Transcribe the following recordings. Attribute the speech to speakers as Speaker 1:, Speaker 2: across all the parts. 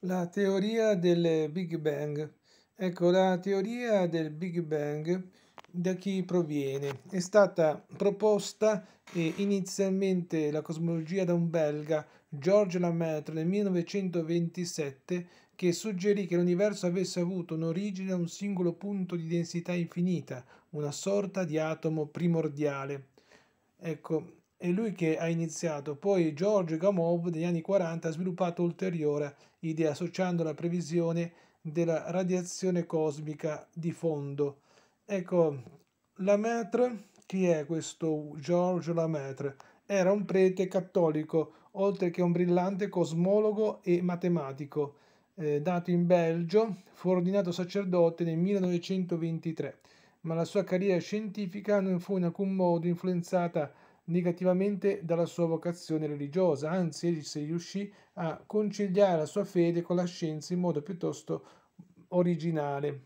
Speaker 1: La teoria del Big Bang. Ecco, la teoria del Big Bang da chi proviene? È stata proposta eh, inizialmente la cosmologia da un belga, George Lemaitre, nel 1927, che suggerì che l'universo avesse avuto un'origine a un singolo punto di densità infinita, una sorta di atomo primordiale. Ecco, è lui che ha iniziato. Poi George Gamow negli anni 40 ha sviluppato ulteriore idea associando la previsione della radiazione cosmica di fondo. Ecco, Lamaitre, chi è questo George Lamaitre? Era un prete cattolico, oltre che un brillante cosmologo e matematico, eh, nato in Belgio, fu ordinato sacerdote nel 1923, ma la sua carriera scientifica non fu in alcun modo influenzata negativamente dalla sua vocazione religiosa, anzi egli si riuscì a conciliare la sua fede con la scienza in modo piuttosto originale.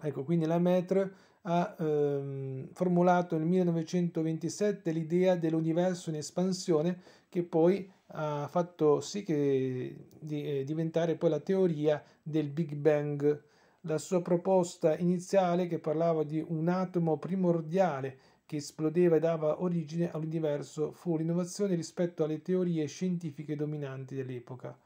Speaker 1: Ecco, quindi la Maître ha ehm, formulato nel 1927 l'idea dell'universo in espansione che poi ha fatto sì che di, eh, diventare poi la teoria del Big Bang. La sua proposta iniziale che parlava di un atomo primordiale che esplodeva e dava origine all'universo fu l'innovazione rispetto alle teorie scientifiche dominanti dell'epoca.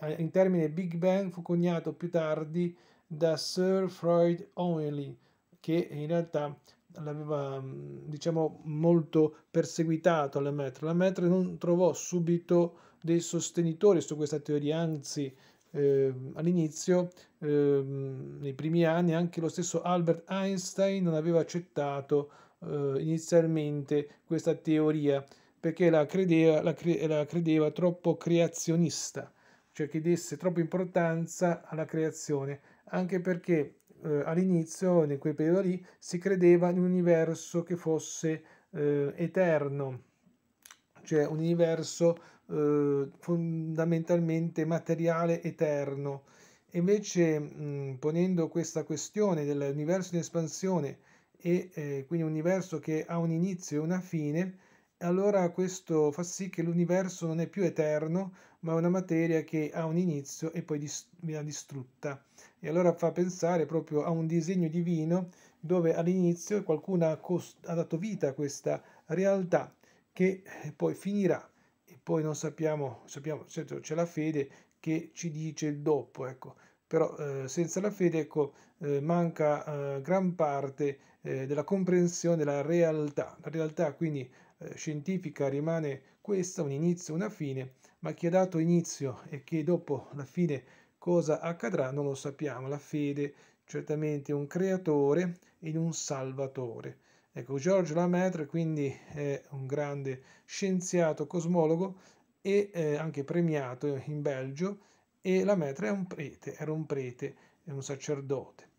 Speaker 1: Eh, Il termine Big Bang fu coniato più tardi da Sir Freud Only, che in realtà l'aveva mm, diciamo molto perseguitato La Lemaitre non trovò subito dei sostenitori su questa teoria, anzi eh, all'inizio, eh, nei primi anni, anche lo stesso Albert Einstein non aveva accettato eh, inizialmente questa teoria perché la credeva, la, cre la credeva troppo creazionista, cioè che desse troppa importanza alla creazione, anche perché eh, all'inizio, in quel periodo lì, si credeva in un universo che fosse eh, eterno, cioè un universo eh, fondamentalmente materiale eterno. invece mh, mm, ponendo questa questione dell'universo in espansione e eh, quindi un universo che ha un inizio e una fine, allora questo fa sì che l'universo non è più eterno, ma è una materia che ha un inizio e poi dis- viene distrutta. E allora fa pensare proprio a un disegno divino dove all'inizio qualcuno ha, cost- ha dato vita a questa realtà che eh, poi finirà e poi non sappiamo, sappiamo certo c'è la fede che ci dice il dopo, ecco, però eh, senza la fede ecco, eh, manca eh, gran parte eh, della comprensione della realtà. La realtà quindi eh, scientifica rimane questa, un inizio, una fine, ma chi ha dato inizio e che dopo la fine cosa accadrà non lo sappiamo. La fede certamente un creatore e un salvatore. Ecco, Georges Lemaitre quindi è un grande scienziato cosmologo e eh, anche premiato in Belgio e Lemaitre è un prete, era un prete, è un sacerdote.